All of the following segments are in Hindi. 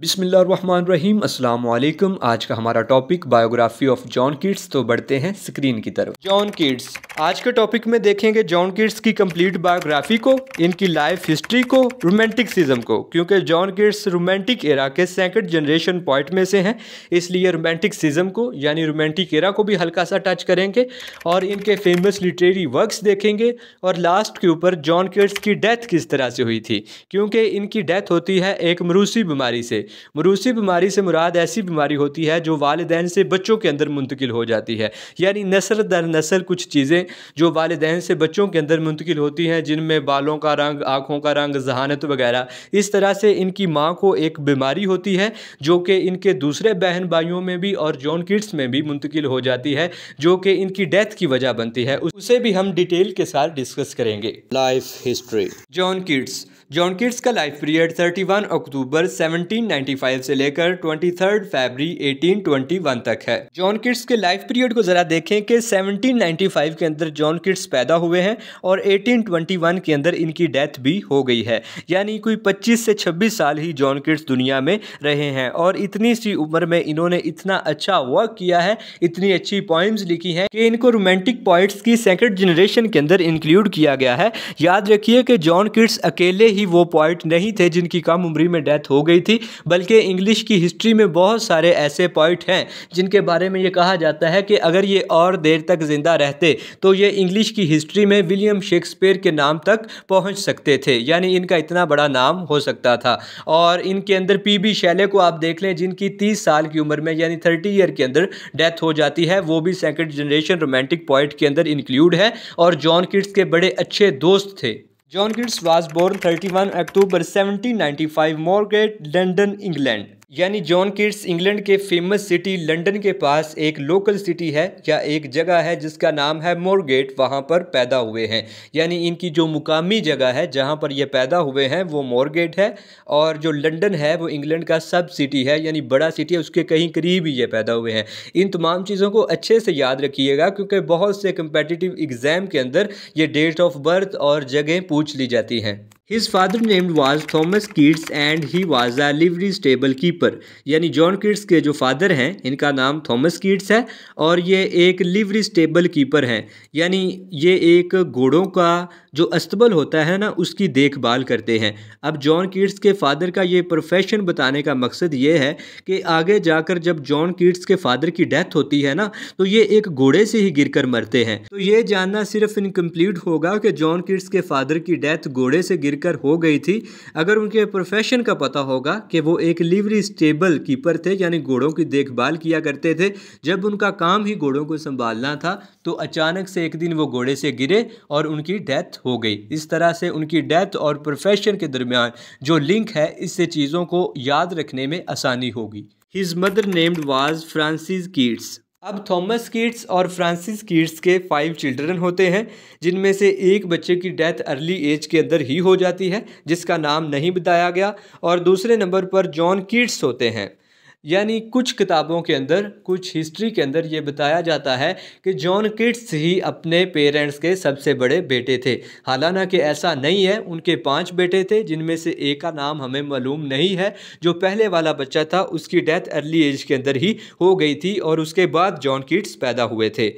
बिसमीम् अल्लाम आज का हमारा topic biography of John Keats तो बढ़ते हैं स्क्रीन की तरफ जॉन किड्स आज के टॉपिक में देखेंगे जॉन किड्स की कंप्लीट बायोग्राफी को इनकी लाइफ हिस्ट्री को सिज्म को क्योंकि जॉन किड्स रोमांटिक एरा के सेकंड जनरेशन पॉइंट में से हैं इसलिए सिज्म को यानी रोमांटिक एरा को भी हल्का सा टच करेंगे और इनके फेमस लिटरेरी वर्क्स देखेंगे और लास्ट के ऊपर जॉन किड्स की डेथ किस तरह से हुई थी क्योंकि इनकी डेथ होती है एक मरूसी बीमारी से मरूसी बीमारी से मुराद ऐसी बीमारी होती है जो वालदेन से बच्चों के अंदर मुंतकिल हो जाती है यानी नसल दर नसल कुछ चीज़ें जो वालदेन से बच्चों के अंदर मुंतकिल होती हैं जिनमें बालों का रंग आँखों का रंग जहानत वगैरह इस तरह से इनकी माँ को एक बीमारी होती है जो कि इनके दूसरे बहन भाइयों में भी और जॉन किड्स में भी मुंतकिल हो जाती है जो कि इनकी डेथ की वजह बनती है उसे भी हम डिटेल के साथ डिस्कस करेंगे life history John Keats John Keats का लाइफ पीरियड 31 अक्टूबर 1995 से लेकर 23 फरवरी 1821 तक है जॉन किट्स के लाइफ पीरियड को जरा देखें कि 1795 के अंदर जॉन किट्स पैदा हुए हैं और 1821 के अंदर इनकी डेथ भी हो गई है यानी कोई 25 से 26 साल ही जॉन किट्स दुनिया में रहे हैं और इतनी सी उम्र में इन्होंने इतना अच्छा वर्क किया है इतनी अच्छी पॉइंट्स लिखी हैं कि इनको रोमांटिक पॉइंट्स की सेकेंड जनरेशन के अंदर इंक्लूड किया गया है याद रखिए कि जॉन किट्स अकेले ही वो पॉइंट नहीं थे जिनकी कम उम्र में डेथ हो गई थी बल्कि इंग्लिश की हिस्ट्री में बहुत सारे ऐसे पॉइंट हैं जिनके बारे में ये कहा जाता है कि अगर ये और देर तक ज़िंदा रहते तो ये इंग्लिश की हिस्ट्री में विलियम शेक्सपियर के नाम तक पहुँच सकते थे यानी इनका इतना बड़ा नाम हो सकता था और इनके अंदर पी बी शैले को आप देख लें जिनकी तीस साल की उम्र में यानी थर्टी ईयर के अंदर डेथ हो जाती है वो भी सेकेंड जनरेशन रोमांटिक पॉइंट के अंदर इंक्लूड है और जॉन किड्स के बड़े अच्छे दोस्त थे John Keats was born 31 October 1795, Margate, London, England. यानी जॉन किट्स इंग्लैंड के फेमस सिटी लंदन के पास एक लोकल सिटी है या एक जगह है जिसका नाम है मोरगेट वहाँ पर पैदा हुए हैं यानी इनकी जो मुकामी जगह है जहाँ पर ये पैदा हुए हैं वो मोरगेट है और जो लंदन है वो इंग्लैंड का सब सिटी है यानी बड़ा सिटी है उसके कहीं करीब ही ये पैदा हुए हैं इन तमाम चीज़ों को अच्छे से याद रखिएगा क्योंकि बहुत से कंपेटिटिव एग्ज़ाम के अंदर ये डेट ऑफ बर्थ और जगह पूछ ली जाती हैं His father named was Thomas Keats and he was a livery stable keeper. यानी John Keats के जो father हैं इनका नाम Thomas Keats है और ये एक livery stable keeper हैं यानी ये एक घोड़ों का जो अस्तबल होता है ना उसकी देखभाल करते हैं अब जॉन कीट्स के फादर का ये प्रोफेशन बताने का मकसद ये है कि आगे जाकर जब जॉन कीट्स के फादर की डेथ होती है ना तो ये एक घोड़े से ही गिरकर मरते हैं तो ये जानना सिर्फ इनकम्प्लीट होगा कि जॉन कीट्स के फादर की डेथ घोड़े से गिर हो गई थी अगर उनके प्रोफेशन का पता होगा कि वो एक लिवरी स्टेबल कीपर थे यानी घोड़ों की देखभाल किया करते थे जब उनका काम ही घोड़ों को संभालना था तो अचानक से एक दिन वो घोड़े से गिरे और उनकी डेथ हो गई इस तरह से उनकी डेथ और प्रोफेशन के दरमियान जो लिंक है इससे चीज़ों को याद रखने में आसानी होगी his mother named was Frances Keats अब थॉमस कीट्स और फ्रांसिस कीट्स के फाइव चिल्ड्रन होते हैं जिनमें से एक बच्चे की डेथ अर्ली एज के अंदर ही हो जाती है जिसका नाम नहीं बताया गया और दूसरे नंबर पर जॉन कीट्स होते हैं यानी कुछ किताबों के अंदर कुछ हिस्ट्री के अंदर ये बताया जाता है कि जॉन किट्स ही अपने पेरेंट्स के सबसे बड़े बेटे थे हालांकि ऐसा नहीं है उनके पांच बेटे थे जिनमें से एक का नाम हमें मालूम नहीं है जो पहले वाला बच्चा था उसकी डेथ अर्ली एज के अंदर ही हो गई थी और उसके बाद जॉन किट्स पैदा हुए थे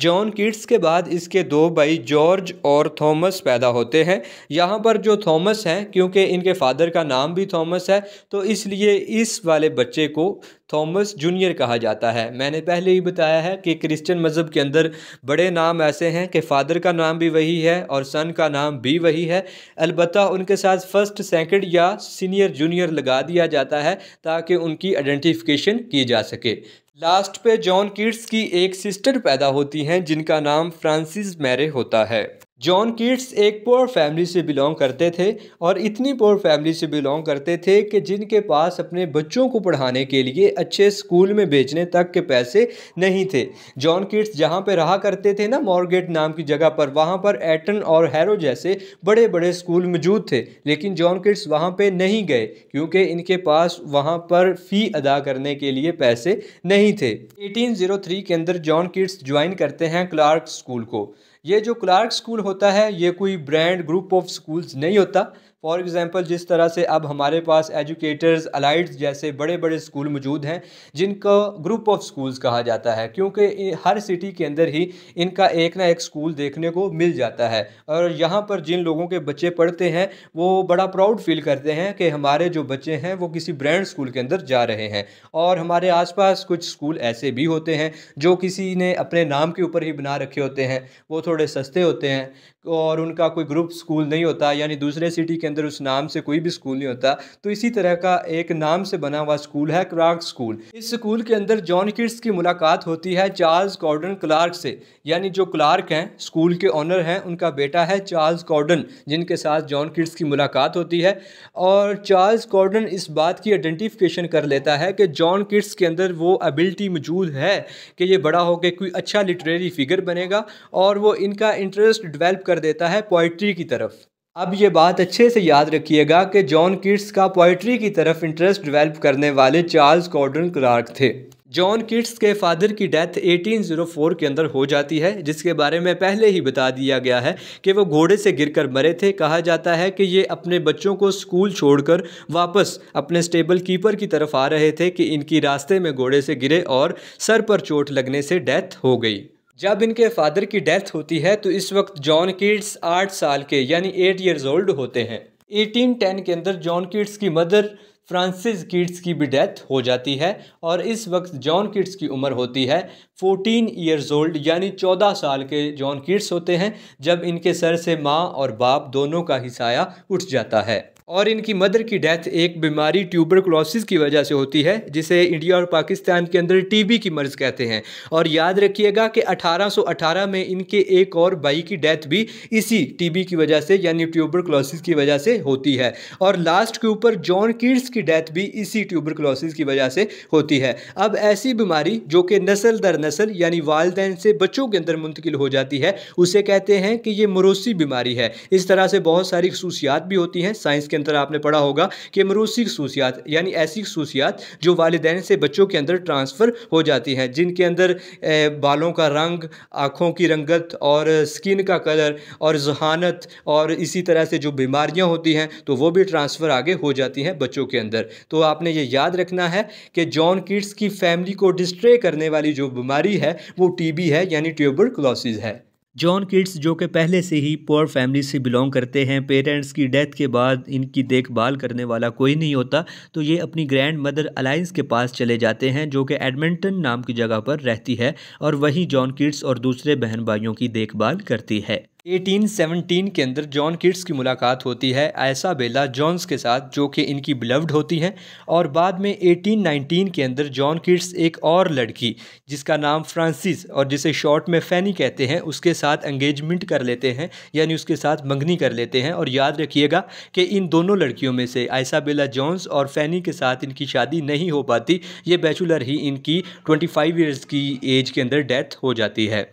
जॉन किड्स के बाद इसके दो भाई जॉर्ज और थॉमस पैदा होते हैं यहाँ पर जो थॉमस हैं क्योंकि इनके फादर का नाम भी थॉमस है तो इसलिए इस वाले बच्चे को थॉमस जूनियर कहा जाता है मैंने पहले ही बताया है कि क्रिश्चियन मज़हब के अंदर बड़े नाम ऐसे हैं कि फ़ादर का नाम भी वही है और सन का नाम भी वही है अलबत् उनके साथ फ़र्स्ट सेकेंड या सीनियर जूनियर लगा दिया जाता है ताकि उनकी आइडेंटिफिकेशन की जा सके लास्ट पे जॉन किड्स की एक सिस्टर पैदा होती हैं जिनका नाम फ्रांसिस मैरे होता है जॉन किट्स एक पोअर फैमिली से बिलोंग करते थे और इतनी पोअर फैमिली से बिलोंग करते थे कि जिनके पास अपने बच्चों को पढ़ाने के लिए अच्छे स्कूल में भेजने तक के पैसे नहीं थे जॉन किट्स जहाँ पर रहा करते थे ना मॉर्गेट नाम की जगह पर वहाँ पर एटन और हैरो जैसे बड़े बड़े स्कूल मौजूद थे लेकिन जॉन किट्स वहाँ पर नहीं गए क्योंकि इनके पास वहाँ पर फ़ी अदा करने के लिए पैसे नहीं थे एटीन के अंदर जॉन किट्स ज्वाइन करते हैं क्लार्क स्कूल को ये जो क्लार्क स्कूल होता है ये कोई ब्रांड ग्रुप ऑफ स्कूल्स नहीं होता फॉर एग्ज़ाम्पल जिस तरह से अब हमारे पास एजुकेटर्स अलाइड्स जैसे बड़े बड़े स्कूल मौजूद हैं जिनको ग्रुप ऑफ स्कूल्स कहा जाता है क्योंकि हर सिटी के अंदर ही इनका एक ना एक स्कूल देखने को मिल जाता है और यहाँ पर जिन लोगों के बच्चे पढ़ते हैं वो बड़ा प्राउड फील करते हैं कि हमारे जो बच्चे हैं वो किसी ब्रांड स्कूल के अंदर जा रहे हैं और हमारे पास कुछ स्कूल ऐसे भी होते हैं जो किसी ने अपने नाम के ऊपर ही बना रखे होते हैं वो थोड़े सस्ते होते हैं और उनका कोई ग्रुप स्कूल नहीं होता यानी दूसरे सिटी के अंदर उस नाम से कोई भी स्कूल नहीं होता तो इसी तरह का एक नाम से बना हुआ स्कूल है क्लार्क स्कूल इस स्कूल के अंदर जॉन किड्स की मुलाकात होती है चार्ल्स कॉर्डन क्लार्क से यानी जो क्लार्क हैं स्कूल के ऑनर हैं उनका बेटा है चार्ल्स कॉर्डन जिनके साथ जॉन किड्स की मुलाकात होती है और चार्ल्स कॉर्डन इस बात की आइडेंटिफिकेशन कर लेता है कि जॉन किड्स के अंदर वो एबिलिटी मौजूद है कि ये बड़ा होकर कोई अच्छा लिटरेरी फिगर बनेगा और वो इनका इंटरेस्ट डेवलप कर देता है पोइट्री की तरफ अब ये बात अच्छे से याद रखिएगा कि जॉन किट्स का पोइट्री की तरफ इंटरेस्ट डिवेल्प करने वाले चार्ल्स कॉर्डन क्लार्क थे जॉन किट्स के फादर की डेथ 1804 के अंदर हो जाती है जिसके बारे में पहले ही बता दिया गया है कि वो घोड़े से गिरकर मरे थे कहा जाता है कि ये अपने बच्चों को स्कूल छोड़कर वापस अपने स्टेबल कीपर की तरफ आ रहे थे कि इनकी रास्ते में घोड़े से गिरे और सर पर चोट लगने से डेथ हो गई जब इनके फादर की डेथ होती है तो इस वक्त जॉन किड्स आठ साल के यानी एट ईयर्स ओल्ड होते हैं 1810 के अंदर जॉन किड्स की मदर फ्रांसिस किड्स की भी डेथ हो जाती है और इस वक्त जॉन किड्स की उम्र होती है 14 ईयर्स ओल्ड यानी 14 साल के जॉन किड्स होते हैं जब इनके सर से माँ और बाप दोनों का साया उठ जाता है और इनकी मदर की डेथ एक बीमारी ट्यूबरकुलोसिस की वजह से होती है जिसे इंडिया और पाकिस्तान के अंदर टीबी की मर्ज़ कहते हैं और याद रखिएगा कि 1818 में इनके एक और भाई की डेथ भी इसी टीबी की वजह से यानी ट्यूबरकुलोसिस की वजह से होती है और लास्ट के ऊपर जॉन किड्स की डेथ भी इसी ट्यूबरकुलोसिस की वजह से होती है अब ऐसी बीमारी जो कि नसल दर नसल यानी वालदेन से बच्चों के अंदर मुंतकिल हो जाती है उसे कहते हैं कि ये मरोसी बीमारी है इस तरह से बहुत सारी खसूसियात भी होती हैं साइंस के अंदर आपने पढ़ा होगा कि मरूसी खसूसियात यानी ऐसी खसूसियात जो वालदेन से बच्चों के अंदर ट्रांसफ़र हो जाती हैं जिनके अंदर बालों का रंग आँखों की रंगत और स्किन का कलर और जहानत और इसी तरह से जो बीमारियाँ होती हैं तो वो भी ट्रांसफ़र आगे हो जाती हैं बच्चों के अंदर तो आपने ये याद रखना है कि जॉन किड्स की फैमिली को डिस्ट्रे करने वाली जो बीमारी है वो टीबी है यानी ट्यूबर है जॉन किड्स जो कि पहले से ही पुअर फैमिली से बिलोंग करते हैं पेरेंट्स की डेथ के बाद इनकी देखभाल करने वाला कोई नहीं होता तो ये अपनी ग्रैंड मदर अलाइंस के पास चले जाते हैं जो कि एडमिंटन नाम की जगह पर रहती है और वहीं जॉन किड्स और दूसरे बहन भाइयों की देखभाल करती है 1817 के अंदर जॉन किड्स की मुलाकात होती है ऐसा बेला जॉन्स के साथ जो कि इनकी बिलव्ड होती हैं और बाद में 1819 के अंदर जॉन किड्स एक और लड़की जिसका नाम फ्रांसिस और जिसे शॉर्ट में फैनी कहते हैं उसके साथ एंगेजमेंट कर लेते हैं यानी उसके साथ मंगनी कर लेते हैं और याद रखिएगा कि इन दोनों लड़कियों में से ऐसा बेला जॉन्स और फैनी के साथ इनकी शादी नहीं हो पाती ये बैचुलर ही इनकी ट्वेंटी फाइव की एज के अंदर डेथ हो जाती है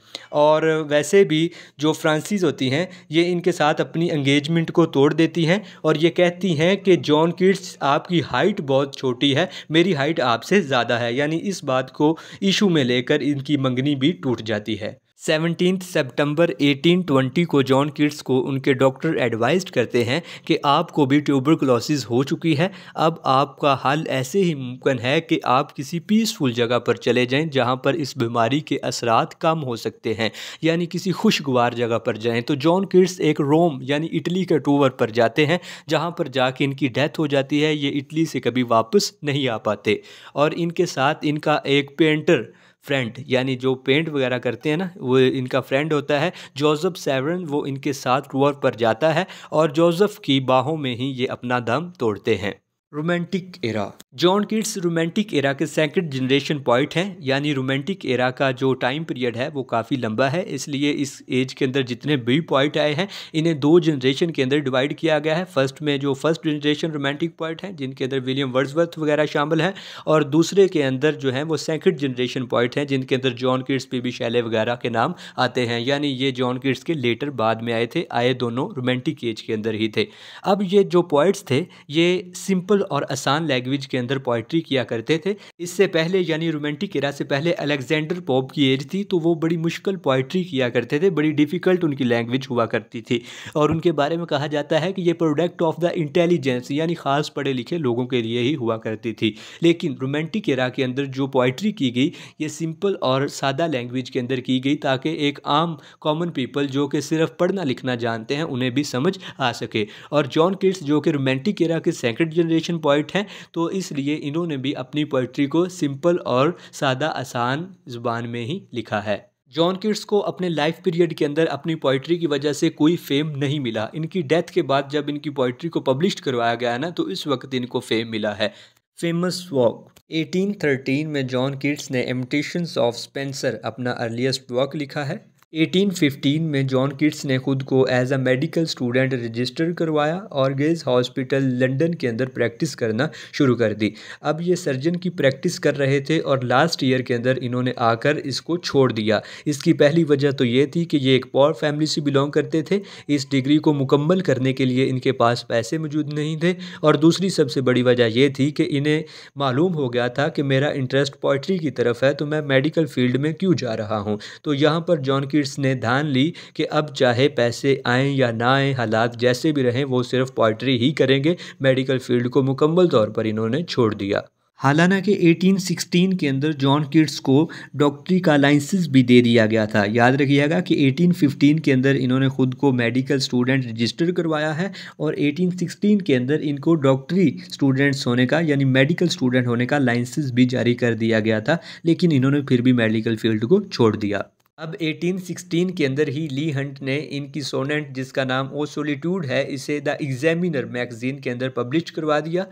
और वैसे भी जो फ्रांसिस लेडीज़ होती हैं ये इनके साथ अपनी एंगेजमेंट को तोड़ देती हैं और ये कहती हैं कि जॉन किड्स आपकी हाइट बहुत छोटी है मेरी हाइट आपसे ज़्यादा है यानी इस बात को इशू में लेकर इनकी मंगनी भी टूट जाती है सेवनटीन सितंबर 1820 को जॉन किड्स को उनके डॉक्टर एडवाइज करते हैं कि आपको भी ट्यूबरकुलोसिस हो चुकी है अब आपका हल ऐसे ही मुमकिन है कि आप किसी पीसफुल जगह पर चले जाएं जहां पर इस बीमारी के असरात कम हो सकते हैं यानी किसी खुशगवार जगह पर जाएं तो जॉन किड्स एक रोम यानी इटली के टूवर पर जाते हैं जहाँ पर जाके इनकी डेथ हो जाती है ये इटली से कभी वापस नहीं आ पाते और इनके साथ इनका एक पेंटर फ्रेंड यानी जो पेंट वगैरह करते हैं ना वो इनका फ्रेंड होता है जोसेफ सेवरन वो इनके साथ क्रूअर पर जाता है और जोसेफ की बाहों में ही ये अपना दम तोड़ते हैं romantic era John Keats romantic era के सेकंड जनरेशन पॉइंट हैं यानी रोमांटिक एरा का जो टाइम पीरियड है वो काफ़ी लंबा है इसलिए इस एज के अंदर जितने भी पॉइंट आए हैं इन्हें दो जनरेशन के अंदर डिवाइड किया गया है फर्स्ट में जो फर्स्ट जनरेशन रोमांटिक पॉइंट हैं जिनके अंदर विलियम वर्ड्सवर्थ वगैरह शामिल हैं और दूसरे के अंदर जो है वो सेकेंड जनरेशन पॉइंट हैं जिनके अंदर John Keats P B Shelley वगैरह के नाम आते हैं यानी ये जॉन किड्स के लेटर बाद में आए थे आए दोनों रोमांटिक एज के अंदर ही थे अब ये जो पॉइंट्स थे ये सिंपल सिंपल और आसान लैंग्वेज के अंदर पोइट्री किया करते थे इससे पहले यानी रोमांटिक इरा से पहले अलेक्जेंडर पॉप की एज थी तो वो बड़ी मुश्किल पोइट्री किया करते थे बड़ी डिफ़िकल्ट उनकी लैंग्वेज हुआ करती थी और उनके बारे में कहा जाता है कि ये प्रोडक्ट ऑफ द इंटेलिजेंस यानी ख़ास पढ़े लिखे लोगों के लिए ही हुआ करती थी लेकिन रोमांटिक इरा के अंदर जो पोइट्री की गई ये सिंपल और सादा लैंग्वेज के अंदर की गई ताकि एक आम कॉमन पीपल जो कि सिर्फ पढ़ना लिखना जानते हैं उन्हें भी समझ आ सके और जॉन किट्स जो कि रोमांटिक एरा के सेकेंड जनरेशन इन्फ्लेक्शन पॉइंट हैं तो इसलिए इन्होंने भी अपनी पोइट्री को सिंपल और सादा आसान ज़ुबान में ही लिखा है जॉन किड्स को अपने लाइफ पीरियड के अंदर अपनी पोइट्री की वजह से कोई फेम नहीं मिला इनकी डेथ के बाद जब इनकी पोइट्री को पब्लिश करवाया गया ना तो इस वक्त इनको फेम मिला है फेमस वॉक 1813 में जॉन किड्स ने एम्पटेशंस ऑफ स्पेंसर अपना अर्लीस्ट वर्क लिखा है 1815 में जॉन किट्स ने खुद को as a medical student register करवाया और गेज हॉस्पिटल लंदन के अंदर प्रैक्टिस करना शुरू कर दी अब ये सर्जन की प्रैक्टिस कर रहे थे और लास्ट ईयर के अंदर इन्होंने आकर इसको छोड़ दिया इसकी पहली वजह तो ये थी कि ये एक पॉर फैमिली से बिलोंग करते थे इस डिग्री को मुकम्मल करने के लिए इनके पास पैसे मौजूद नहीं थे और दूसरी सबसे बड़ी वजह यह थी कि इन्हें मालूम हो गया था कि मेरा इंटरेस्ट पोइट्री की तरफ है तो मैं मेडिकल फील्ड में क्यों जा रहा हूँ तो यहाँ पर जॉन किड्स ने धान ली कि अब चाहे पैसे आएँ या ना आए हालात जैसे भी रहें वो सिर्फ पोइट्री ही करेंगे मेडिकल फील्ड को मुकम्मल तौर पर इन्होंने छोड़ दिया हालांकि 1816 के अंदर जॉन किड्स को डॉक्टरी का लाइसेंस भी दे दिया गया था याद रखिएगा कि 1815 के अंदर इन्होंने ख़ुद को मेडिकल स्टूडेंट रजिस्टर करवाया है और 1816 के अंदर इनको डॉक्टरी स्टूडेंट्स होने का यानी मेडिकल स्टूडेंट होने का लाइसेंस भी जारी कर दिया गया था लेकिन इन्होंने फिर भी मेडिकल फील्ड को छोड़ दिया अब 1816 के अंदर ही ली हंट ने इनकी सोनेट जिसका नाम ओ सोलिट्यूड है इसे द एग्जामिनर मैगज़ीन के अंदर पब्लिश करवा दिया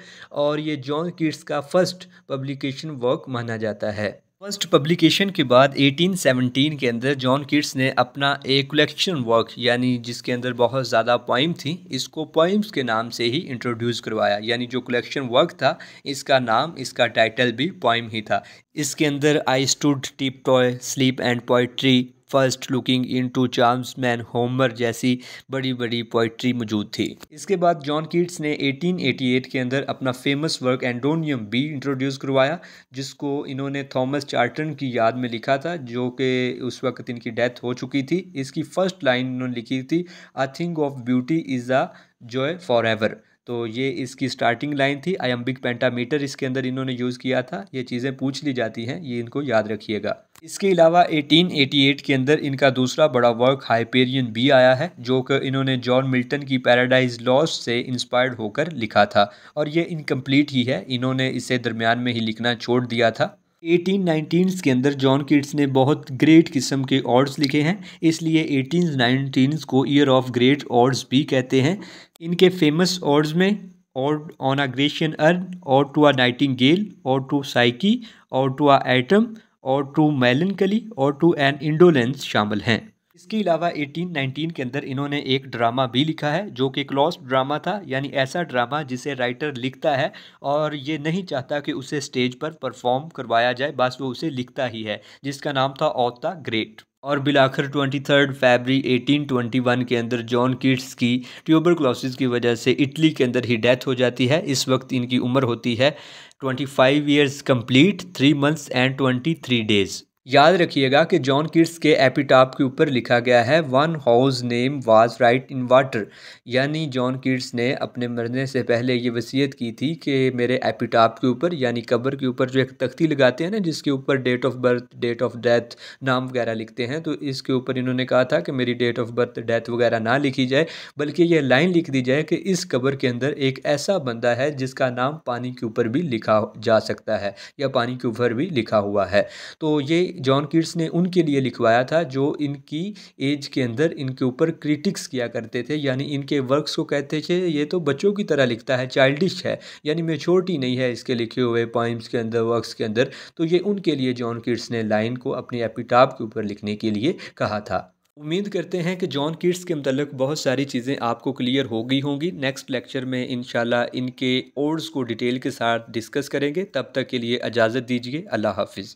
और ये जॉन किट्स का फर्स्ट पब्लिकेशन वर्क माना जाता है फर्स्ट पब्लिकेशन के बाद 1817 के अंदर जॉन किट्स ने अपना एक कलेक्शन वर्क यानी जिसके अंदर बहुत ज़्यादा पॉइम थी इसको पॉइम्स के नाम से ही इंट्रोड्यूस करवाया यानी जो कलेक्शन वर्क था इसका नाम इसका टाइटल भी पॉइम ही था इसके अंदर I stood tiptoe sleep and poetry first looking into Chapman's Homer जैसी बड़ी बड़ी पोइट्री मौजूद थी इसके बाद जॉन कीट्स ने 1888 के अंदर अपना फेमस वर्क एंडोनियम बी इंट्रोड्यूस करवाया जिसको इन्होंने थॉमस चार्टन की याद में लिखा था जो कि उस वक्त इनकी डेथ हो चुकी थी इसकी फ़र्स्ट लाइन इन्होंने लिखी थी I think of beauty is the joy forever तो ये इसकी स्टार्टिंग लाइन थी आयम्बिक पेंटामीटर इसके अंदर इन्होंने यूज़ किया था ये चीज़ें पूछ ली जाती हैं ये इनको याद रखिएगा इसके अलावा 1888 के अंदर इनका दूसरा बड़ा वर्क हाइपेरियन बी आया है जो कि इन्होंने जॉन मिल्टन की पैराडाइज लॉस से इंस्पायर्ड होकर लिखा था और ये इनकम्प्लीट ही है इन्होंने इसे दरमियान में ही लिखना छोड़ दिया था एटीन नाइनटीन्स के अंदर जॉन किड्स ने बहुत ग्रेट किस्म के ऑर्ड्स लिखे हैं इसलिए एटीन नाइनटीन्स को ईयर ऑफ ग्रेट ऑर्ड्स भी कहते हैं इनके फेमस ऑर्ड्स में ode on a Grecian urn और टू अ नाइटिंग गेल और टू साइकी और टू अ एटम और टू मेलनकली और टू एन इंडोलेंस शामिल हैं इसके अलावा 1819 के अंदर इन्होंने एक ड्रामा भी लिखा है जो कि क्लॉस्ड ड्रामा था यानी ऐसा ड्रामा जिसे राइटर लिखता है और ये नहीं चाहता कि उसे स्टेज पर परफॉर्म करवाया जाए बस वो उसे लिखता ही है जिसका नाम था औता ग्रेट और बिलाखर 23 फरवरी 1821 के अंदर जॉन किट्स की ट्यूबर की वजह से इटली के अंदर ही डेथ हो जाती है इस वक्त इनकी उम्र होती है 25 five years complete three months and 23 days याद रखिएगा कि जॉन किट्स के एपिटाप के ऊपर लिखा गया है one house name was write in water यानी जॉन किट्स ने अपने मरने से पहले ये वसीयत की थी कि मेरे एपिटाप के ऊपर यानी कब्र के ऊपर जो एक तख्ती लगाते हैं ना जिसके ऊपर date of birth date of death नाम वगैरह लिखते हैं तो इसके ऊपर इन्होंने कहा था कि मेरी डेट ऑफ बर्थ डेथ वगैरह ना लिखी जाए बल्कि यह लाइन लिख दी जाए कि इस कब्र के अंदर एक ऐसा बंदा है जिसका नाम पानी के ऊपर भी लिखा जा सकता है या पानी के ऊपर भी लिखा हुआ है तो ये जॉन किड्स ने उनके लिए लिखवाया था जो इनकी एज के अंदर इनके ऊपर क्रिटिक्स किया करते थे यानी इनके वर्क्स को कहते थे ये तो बच्चों की तरह लिखता है चाइल्डिश है यानी मेचोरिटी नहीं है इसके लिखे हुए पॉइम्स के अंदर वर्क्स के अंदर तो ये उनके लिए जॉन किड्स ने लाइन को अपने एपिटाप के ऊपर लिखने के लिए कहा था उम्मीद करते हैं कि जॉन किड्स के मतलब बहुत सारी चीज़ें आपको क्लियर हो गई होंगी नेक्स्ट लेक्चर में इन इनके ओड्स को डिटेल के साथ डिस्कस करेंगे तब तक के लिए इजाज़त दीजिए अल्लाह हाफिज़